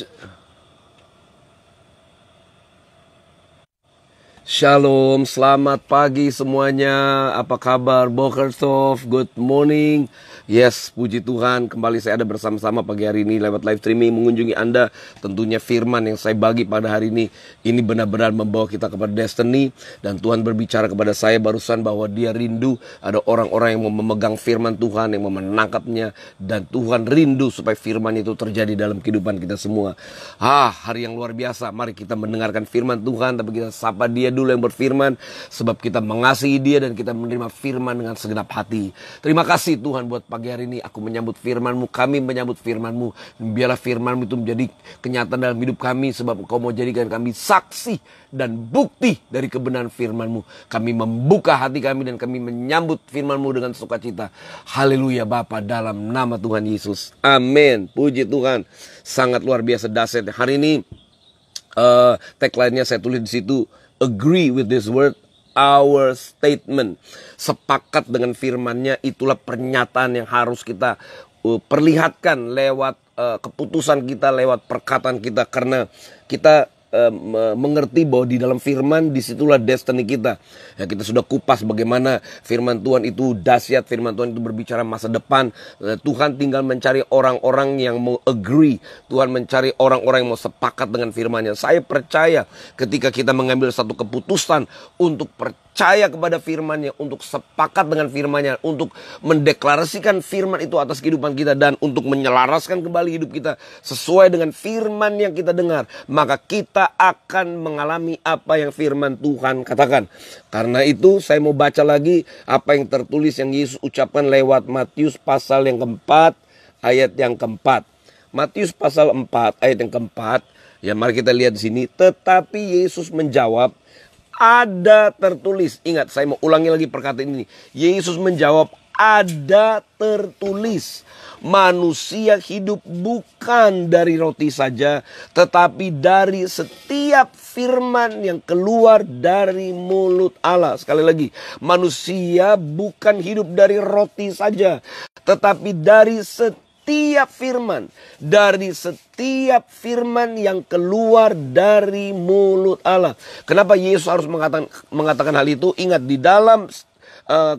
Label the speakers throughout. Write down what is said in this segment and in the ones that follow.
Speaker 1: It's Shalom, selamat pagi semuanya. Apa kabar? Boker good morning. Yes, puji Tuhan, kembali saya ada bersama-sama pagi hari ini lewat live streaming mengunjungi Anda. Tentunya firman yang saya bagi pada hari ini, ini benar-benar membawa kita kepada destiny. Dan Tuhan berbicara kepada saya barusan bahwa dia rindu ada orang-orang yang mau memegang firman Tuhan, yang mau menangkapnya. Dan Tuhan rindu supaya firman itu terjadi dalam kehidupan kita semua. Ah, hari yang luar biasa, mari kita mendengarkan firman Tuhan, tapi kita sapa dia dulu yang berfirman sebab kita mengasihi dia dan kita menerima firman dengan segenap hati. Terima kasih Tuhan buat pagi hari ini aku menyambut firman-Mu, kami menyambut firman-Mu. Biarlah firman-Mu itu menjadi kenyataan dalam hidup kami sebab Engkau mau jadikan kami saksi dan bukti dari kebenaran firman-Mu. Kami membuka hati kami dan kami menyambut firman-Mu dengan sukacita. Haleluya Bapa dalam nama Tuhan Yesus. Amin. Puji Tuhan. Sangat luar biasa dahsyat. Hari ini uh, tagline-nya saya tulis di situ agree with this word, our statement. Sepakat dengan firmannya, itulah pernyataan yang harus kita uh, perlihatkan lewat uh, keputusan kita, lewat perkataan kita. Karena kita Eh, mengerti bahwa di dalam firman disitulah destiny kita. Ya, kita sudah kupas bagaimana firman Tuhan itu dahsyat, firman Tuhan itu berbicara masa depan. Eh, Tuhan tinggal mencari orang-orang yang mau agree. Tuhan mencari orang-orang yang mau sepakat dengan firman firmannya. Saya percaya ketika kita mengambil satu keputusan untuk percaya percaya kepada firmannya untuk sepakat dengan firmannya untuk mendeklarasikan firman itu atas kehidupan kita dan untuk menyelaraskan kembali hidup kita sesuai dengan firman yang kita dengar, maka kita akan mengalami apa yang firman Tuhan katakan. Karena itu saya mau baca lagi apa yang tertulis yang Yesus ucapkan lewat Matius pasal yang keempat ayat yang keempat. Matius pasal 4 ayat yang keempat. Ya mari kita lihat di sini. Tetapi Yesus menjawab, ada tertulis. Ingat, saya mau ulangi lagi perkataan ini. Yesus menjawab, ada tertulis. Manusia hidup bukan dari roti saja, tetapi dari setiap firman yang keluar dari mulut Allah. Sekali lagi, manusia bukan hidup dari roti saja, tetapi dari setiap setiap firman, dari setiap firman yang keluar dari mulut Allah. Kenapa Yesus harus mengatakan, mengatakan hal itu? Ingat di dalam uh,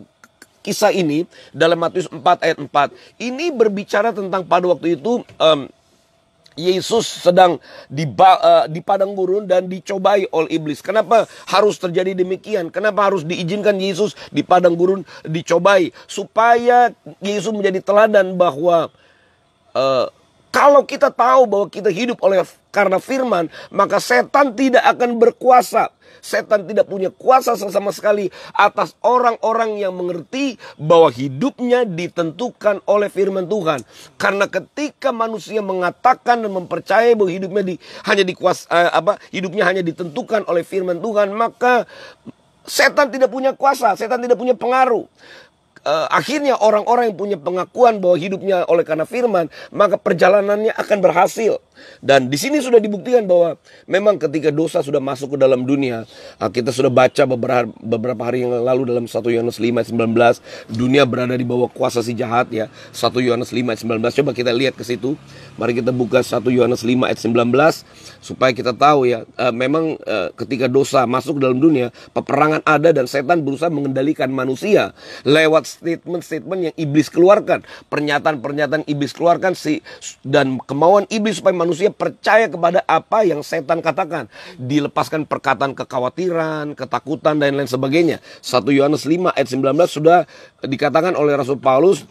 Speaker 1: kisah ini dalam Matius 4 ayat 4 ini berbicara tentang pada waktu itu um, Yesus sedang di, uh, di padang gurun dan dicobai oleh iblis. Kenapa harus terjadi demikian? Kenapa harus diizinkan Yesus di padang gurun dicobai supaya Yesus menjadi teladan bahwa uh, kalau kita tahu bahwa kita hidup oleh karena firman, maka setan tidak akan berkuasa. Setan tidak punya kuasa sama sekali atas orang-orang yang mengerti bahwa hidupnya ditentukan oleh firman Tuhan. Karena ketika manusia mengatakan dan mempercayai bahwa hidupnya di, hanya eh, apa hidupnya hanya ditentukan oleh firman Tuhan, maka setan tidak punya kuasa, setan tidak punya pengaruh uh, akhirnya orang-orang yang punya pengakuan bahwa hidupnya oleh karena firman, maka perjalanannya akan berhasil. Dan di sini sudah dibuktikan bahwa memang ketika dosa sudah masuk ke dalam dunia, uh, kita sudah baca beberapa beberapa hari yang lalu dalam 1 Yohanes 5:19, dunia berada di bawah kuasa si jahat ya. 1 Yohanes 5:19. Coba kita lihat ke situ. Mari kita buka 1 Yohanes 5 ayat 19 supaya kita tahu ya, uh, memang uh, ketika dosa masuk ke dalam dunia, peperangan ada dan setan berusaha mengendalikan manusia lewat statement-statement yang iblis keluarkan, pernyataan-pernyataan iblis keluarkan si dan kemauan iblis supaya manusia percaya kepada apa yang setan katakan. Dilepaskan perkataan kekhawatiran, ketakutan dan lain lain sebagainya. 1 Yohanes 5 ayat 19 sudah dikatakan oleh Rasul Paulus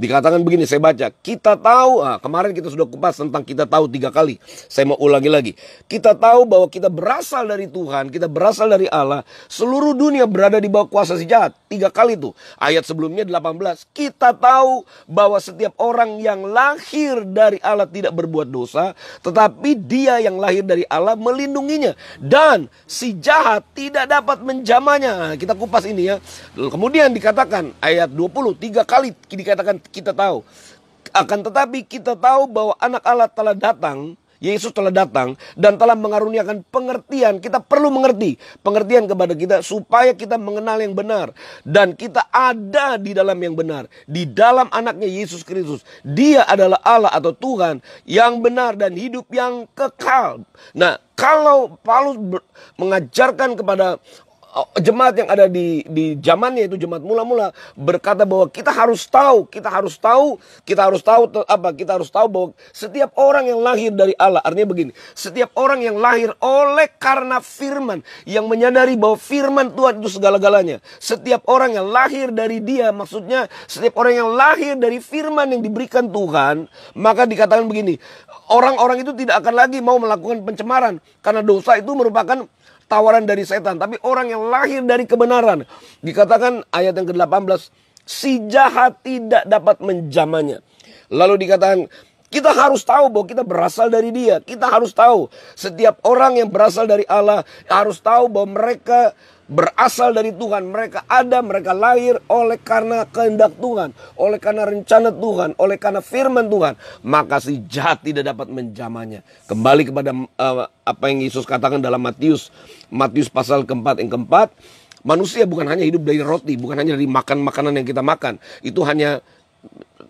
Speaker 1: Dikatakan begini, saya baca, kita tahu, ah, kemarin kita sudah kupas tentang kita tahu tiga kali. Saya mau ulangi lagi. Kita tahu bahwa kita berasal dari Tuhan, kita berasal dari Allah. Seluruh dunia berada di bawah kuasa si jahat. Tiga kali itu. Ayat sebelumnya 18. Kita tahu bahwa setiap orang yang lahir dari Allah tidak berbuat dosa. Tetapi dia yang lahir dari Allah melindunginya. Dan si jahat tidak dapat menjamanya. Nah, kita kupas ini ya. Kemudian dikatakan ayat 20. Tiga kali dikatakan kita tahu. Akan tetapi kita tahu bahwa anak Allah telah datang, Yesus telah datang dan telah mengaruniakan pengertian. Kita perlu mengerti pengertian kepada kita supaya kita mengenal yang benar. Dan kita ada di dalam yang benar. Di dalam anaknya Yesus Kristus. Dia adalah Allah atau Tuhan yang benar dan hidup yang kekal. Nah kalau Paulus mengajarkan kepada Oh, jemaat yang ada di di zamannya itu jemaat mula-mula berkata bahwa kita harus tahu, kita harus tahu, kita harus tahu apa? Kita harus tahu bahwa setiap orang yang lahir dari Allah, artinya begini, setiap orang yang lahir oleh karena firman yang menyadari bahwa firman Tuhan itu segala-galanya. Setiap orang yang lahir dari dia, maksudnya setiap orang yang lahir dari firman yang diberikan Tuhan, maka dikatakan begini, orang-orang itu tidak akan lagi mau melakukan pencemaran karena dosa itu merupakan tawaran dari setan, tapi orang yang lahir dari kebenaran. Dikatakan ayat yang ke-18, si jahat tidak dapat menjamanya. Lalu dikatakan kita harus tahu bahwa kita berasal dari Dia. Kita harus tahu setiap orang yang berasal dari Allah harus tahu bahwa mereka berasal dari Tuhan. Mereka ada, mereka lahir oleh karena kehendak Tuhan, oleh karena rencana Tuhan, oleh karena firman Tuhan. Maka si jahat tidak dapat menjamahnya. Kembali kepada uh, apa yang Yesus katakan dalam Matius, Matius pasal keempat yang keempat. Manusia bukan hanya hidup dari roti, bukan hanya dari makan makanan yang kita makan. Itu hanya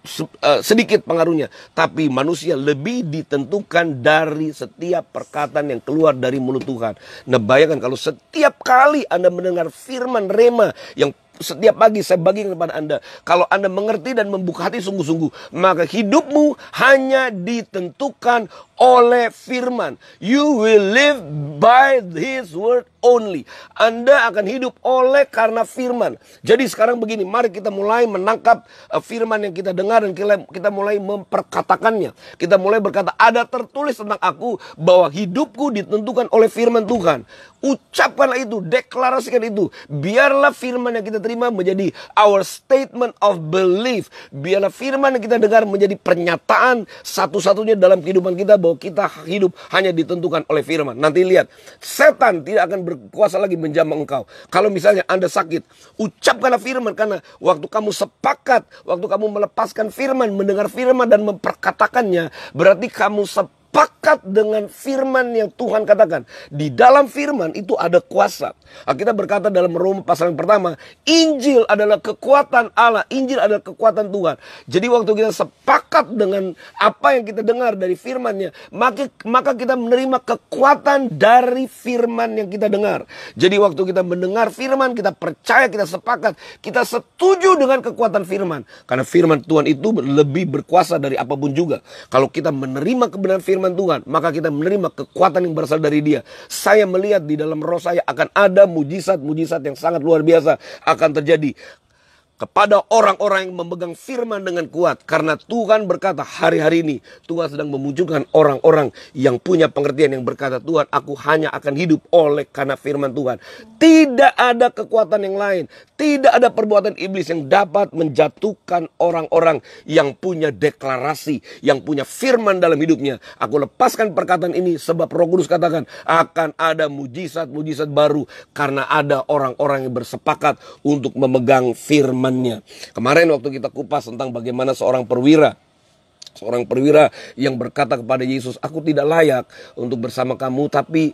Speaker 1: Eh, sedikit pengaruhnya, tapi manusia lebih ditentukan dari setiap perkataan yang keluar dari mulut Tuhan. Nah, bayangkan kalau setiap kali Anda mendengar firman rema yang setiap pagi saya bagi kepada Anda. Kalau Anda mengerti dan membuka hati sungguh-sungguh, maka hidupmu hanya ditentukan oleh firman. You will live by his word only. Anda akan hidup oleh karena firman. Jadi sekarang begini, mari kita mulai menangkap uh, firman yang kita dengar dan kita mulai memperkatakannya. Kita mulai berkata, ada tertulis tentang aku bahwa hidupku ditentukan oleh firman Tuhan. Ucapkanlah itu, deklarasikan itu. Biarlah firman yang kita terima terima menjadi our statement of belief. Biarlah firman yang kita dengar menjadi pernyataan satu-satunya dalam kehidupan kita bahwa kita hidup hanya ditentukan oleh firman. Nanti lihat, setan tidak akan berkuasa lagi menjamah engkau. Kalau misalnya Anda sakit, ucapkanlah firman karena waktu kamu sepakat, waktu kamu melepaskan firman, mendengar firman dan memperkatakannya, berarti kamu sepakat sepakat dengan firman yang Tuhan katakan. Di dalam firman itu ada kuasa. Nah, kita berkata dalam Roma pasal yang pertama, Injil adalah kekuatan Allah, Injil adalah kekuatan Tuhan. Jadi waktu kita sepakat dengan apa yang kita dengar dari Firmannya maka maka kita menerima kekuatan dari firman yang kita dengar. Jadi waktu kita mendengar firman, kita percaya, kita sepakat, kita setuju dengan kekuatan firman. Karena firman Tuhan itu lebih berkuasa dari apapun juga. Kalau kita menerima kebenaran firman firman Tuhan, maka kita menerima kekuatan yang berasal dari dia. Saya melihat di dalam roh saya akan ada mujizat-mujizat yang sangat luar biasa akan terjadi kepada orang-orang yang memegang firman dengan kuat. Karena Tuhan berkata hari-hari ini Tuhan sedang memunculkan orang-orang yang punya pengertian yang berkata Tuhan aku hanya akan hidup oleh karena firman Tuhan. Tidak ada kekuatan yang lain. Tidak ada perbuatan iblis yang dapat menjatuhkan orang-orang yang punya deklarasi. Yang punya firman dalam hidupnya. Aku lepaskan perkataan ini sebab roh kudus katakan akan ada mujizat-mujizat baru. Karena ada orang-orang yang bersepakat untuk memegang firman Kemarin waktu kita kupas tentang bagaimana seorang perwira Seorang perwira yang berkata kepada Yesus, "Aku tidak layak untuk bersama kamu, tapi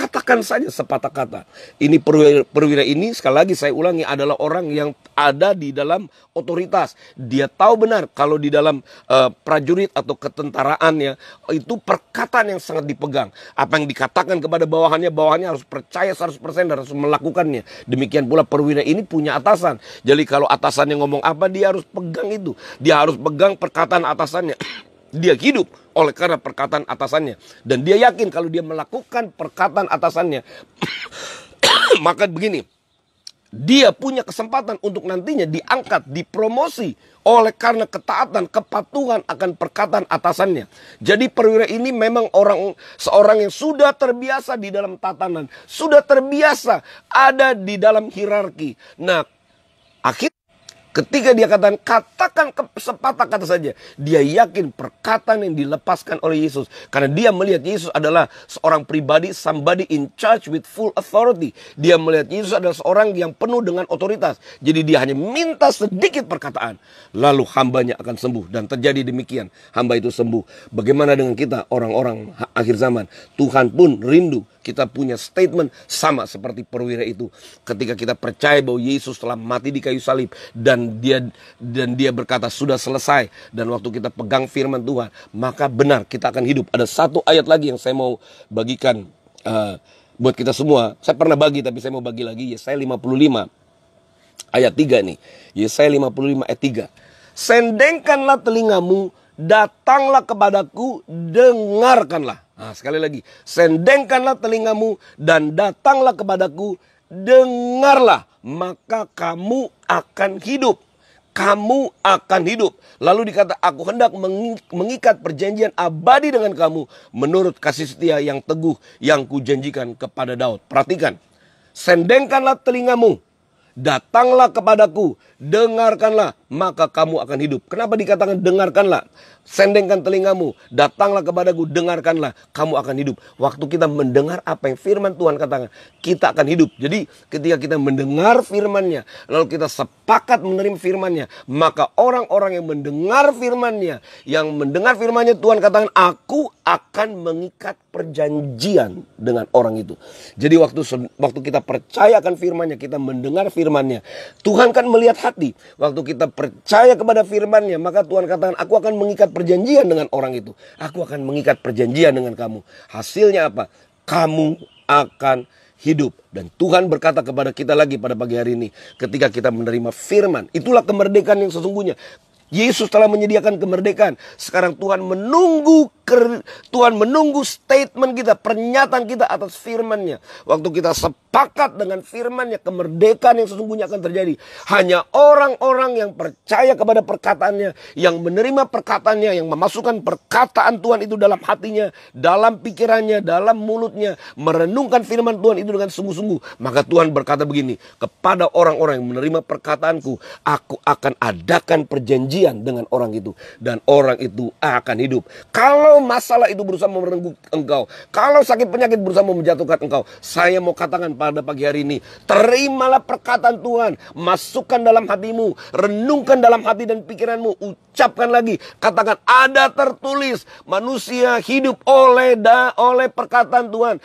Speaker 1: katakan saja sepatah kata. Ini perwira, perwira ini sekali lagi saya ulangi adalah orang yang ada di dalam otoritas. Dia tahu benar kalau di dalam uh, prajurit atau ketentaraannya itu perkataan yang sangat dipegang. Apa yang dikatakan kepada bawahannya, bawahannya harus percaya 100% dan harus melakukannya. Demikian pula perwira ini punya atasan. Jadi kalau atasannya ngomong apa dia harus pegang itu. Dia harus pegang perkataan atasannya dia hidup oleh karena perkataan atasannya dan dia yakin kalau dia melakukan perkataan atasannya maka begini dia punya kesempatan untuk nantinya diangkat, dipromosi oleh karena ketaatan, kepatuhan akan perkataan atasannya. Jadi perwira ini memang orang seorang yang sudah terbiasa di dalam tatanan, sudah terbiasa ada di dalam hierarki. Nah, akhir Ketika dia katakan, katakan sepatah kata saja. Dia yakin perkataan yang dilepaskan oleh Yesus. Karena dia melihat Yesus adalah seorang pribadi, somebody in charge with full authority. Dia melihat Yesus adalah seorang yang penuh dengan otoritas. Jadi dia hanya minta sedikit perkataan. Lalu hambanya akan sembuh. Dan terjadi demikian. Hamba itu sembuh. Bagaimana dengan kita orang-orang akhir zaman? Tuhan pun rindu kita punya statement sama seperti perwira itu. Ketika kita percaya bahwa Yesus telah mati di kayu salib dan dan dia dan dia berkata sudah selesai dan waktu kita pegang firman Tuhan maka benar kita akan hidup. Ada satu ayat lagi yang saya mau bagikan uh, buat kita semua. Saya pernah bagi tapi saya mau bagi lagi Yesaya 55 ayat 3 nih. Yesaya 55 ayat 3. Sendengkanlah telingamu, datanglah kepadaku, dengarkanlah. Nah, sekali lagi, sendengkanlah telingamu dan datanglah kepadaku, dengarlah maka kamu akan hidup. Kamu akan hidup. Lalu dikata, aku hendak mengikat perjanjian abadi dengan kamu menurut kasih setia yang teguh yang kujanjikan kepada Daud. Perhatikan, sendengkanlah telingamu, datanglah kepadaku, dengarkanlah, maka kamu akan hidup. Kenapa dikatakan dengarkanlah, sendengkan telingamu, datanglah kepadaku, dengarkanlah, kamu akan hidup. Waktu kita mendengar apa yang firman Tuhan katakan, kita akan hidup. Jadi ketika kita mendengar firmannya, lalu kita sepakat menerima firmannya, maka orang-orang yang mendengar firmannya, yang mendengar firmannya Tuhan katakan, aku akan mengikat perjanjian dengan orang itu. Jadi waktu waktu kita percayakan firmannya, kita mendengar firmannya, Tuhan kan melihat hati. Waktu kita percaya kepada Firmannya maka Tuhan katakan, "Aku akan mengikat perjanjian dengan orang itu. Aku akan mengikat perjanjian dengan kamu." Hasilnya apa? Kamu akan hidup. Dan Tuhan berkata kepada kita lagi pada pagi hari ini, ketika kita menerima firman, itulah kemerdekaan yang sesungguhnya. Yesus telah menyediakan kemerdekaan. Sekarang Tuhan menunggu Tuhan menunggu statement kita, pernyataan kita atas firman-Nya. Waktu kita sepakat dengan firman-Nya, kemerdekaan yang sesungguhnya akan terjadi. Hanya orang-orang yang percaya kepada perkataannya, yang menerima perkataannya, yang memasukkan perkataan Tuhan itu dalam hatinya, dalam pikirannya, dalam mulutnya, merenungkan firman Tuhan itu dengan sungguh-sungguh. Maka Tuhan berkata begini, kepada orang-orang yang menerima perkataanku, aku akan adakan perjanjian dengan orang itu dan orang itu akan hidup. Kalau masalah itu berusaha merenggut engkau, kalau sakit penyakit berusaha menjatuhkan engkau, saya mau katakan pada pagi hari ini, terimalah perkataan Tuhan, masukkan dalam hatimu, renungkan dalam hati dan pikiranmu, ucapkan lagi, katakan ada tertulis manusia hidup oleh da, oleh perkataan Tuhan,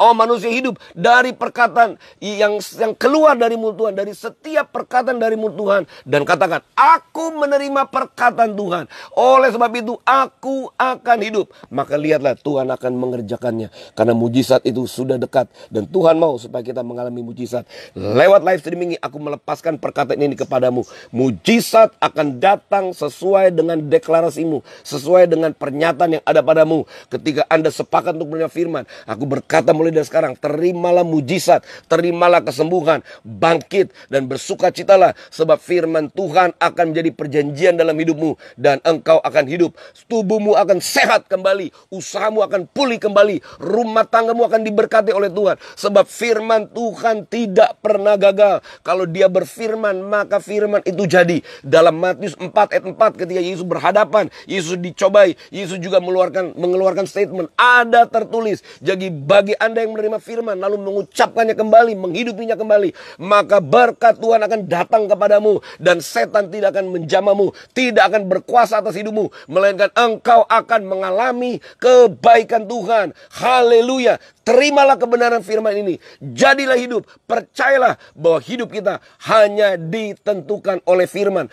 Speaker 1: Oh manusia hidup dari perkataan yang yang keluar dari mulut Tuhan, dari setiap perkataan dari mulut Tuhan dan katakan, aku menerima perkataan Tuhan. Oleh sebab itu aku akan hidup. Maka lihatlah Tuhan akan mengerjakannya karena mujizat itu sudah dekat dan Tuhan mau supaya kita mengalami mujizat. Lewat live streaming ini aku melepaskan perkataan ini kepadamu. Mujizat akan datang sesuai dengan deklarasimu, sesuai dengan pernyataan yang ada padamu. Ketika Anda sepakat untuk menerima firman, aku berkata mulai mulai dari sekarang terimalah mujizat, terimalah kesembuhan, bangkit dan bersukacitalah sebab firman Tuhan akan menjadi perjanjian dalam hidupmu dan engkau akan hidup, tubuhmu akan sehat kembali, usahamu akan pulih kembali, rumah tanggamu akan diberkati oleh Tuhan sebab firman Tuhan tidak pernah gagal. Kalau dia berfirman, maka firman itu jadi. Dalam Matius 4 ayat 4 ketika Yesus berhadapan, Yesus dicobai, Yesus juga mengeluarkan statement ada tertulis. Jadi bagi Anda ada yang menerima firman lalu mengucapkannya kembali, menghidupinya kembali, maka berkat Tuhan akan datang kepadamu dan setan tidak akan menjamamu, tidak akan berkuasa atas hidupmu, melainkan engkau akan mengalami kebaikan Tuhan. Haleluya. Terimalah kebenaran firman ini. Jadilah hidup. Percayalah bahwa hidup kita hanya ditentukan oleh firman.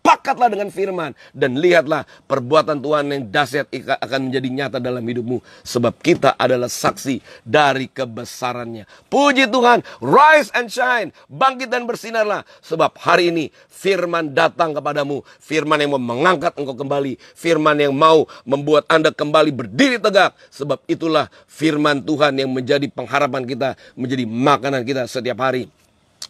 Speaker 1: Sepakatlah dengan firman. Dan lihatlah perbuatan Tuhan yang dahsyat akan menjadi nyata dalam hidupmu. Sebab kita adalah saksi dari kebesarannya. Puji Tuhan. Rise and shine. Bangkit dan bersinarlah. Sebab hari ini firman datang kepadamu. Firman yang mau mengangkat engkau kembali. Firman yang mau membuat anda kembali berdiri tegak. Sebab itulah firman Tuhan yang menjadi pengharapan kita. Menjadi makanan kita setiap hari.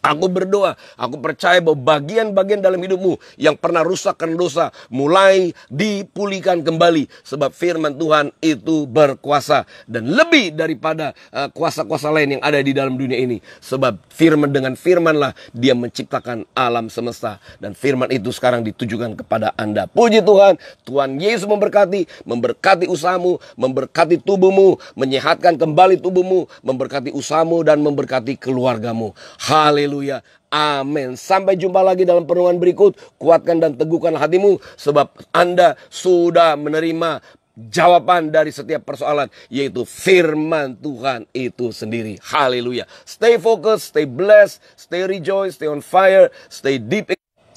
Speaker 1: Aku berdoa, aku percaya bahwa bagian-bagian dalam hidupmu yang pernah rusak karena dosa mulai dipulihkan kembali sebab firman Tuhan itu berkuasa dan lebih daripada eh, kuasa-kuasa uh, lain yang ada di dalam dunia ini sebab firman dengan firmanlah dia menciptakan alam semesta dan firman itu sekarang ditujukan kepada Anda. Puji Tuhan, Tuhan Yesus memberkati, memberkati usahamu, memberkati tubuhmu, menyehatkan kembali tubuhmu, memberkati usahamu dan memberkati keluargamu. Haleluya Haleluya. Amin. Sampai jumpa lagi dalam perenungan berikut. Kuatkan dan teguhkan hatimu sebab Anda sudah menerima jawaban dari setiap persoalan yaitu firman Tuhan itu sendiri. Haleluya. Stay focused, stay blessed, stay rejoice, stay on fire, stay deep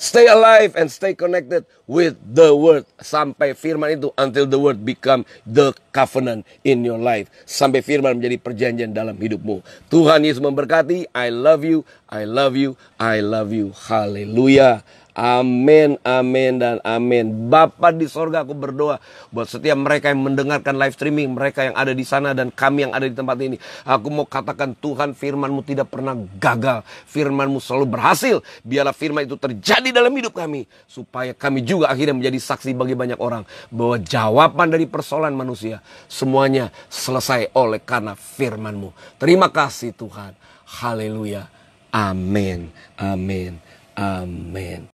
Speaker 1: Stay alive and stay connected with the word. Sampai firman itu until the word become the covenant in your life. Sampai firman menjadi perjanjian dalam hidupmu. Tuhan Yesus memberkati. I love you. I love you. I love you. Haleluya. Amin, amin, dan amin. Bapa di sorga aku berdoa buat setiap mereka yang mendengarkan live streaming, mereka yang ada di sana dan kami yang ada di tempat ini. Aku mau katakan Tuhan firmanmu tidak pernah gagal. Firmanmu selalu berhasil. Biarlah firman itu terjadi dalam hidup kami. Supaya kami juga akhirnya menjadi saksi bagi banyak orang. Bahwa jawaban dari persoalan manusia semuanya selesai oleh karena firmanmu. Terima kasih Tuhan. Haleluya. Amin. Amin. Amin.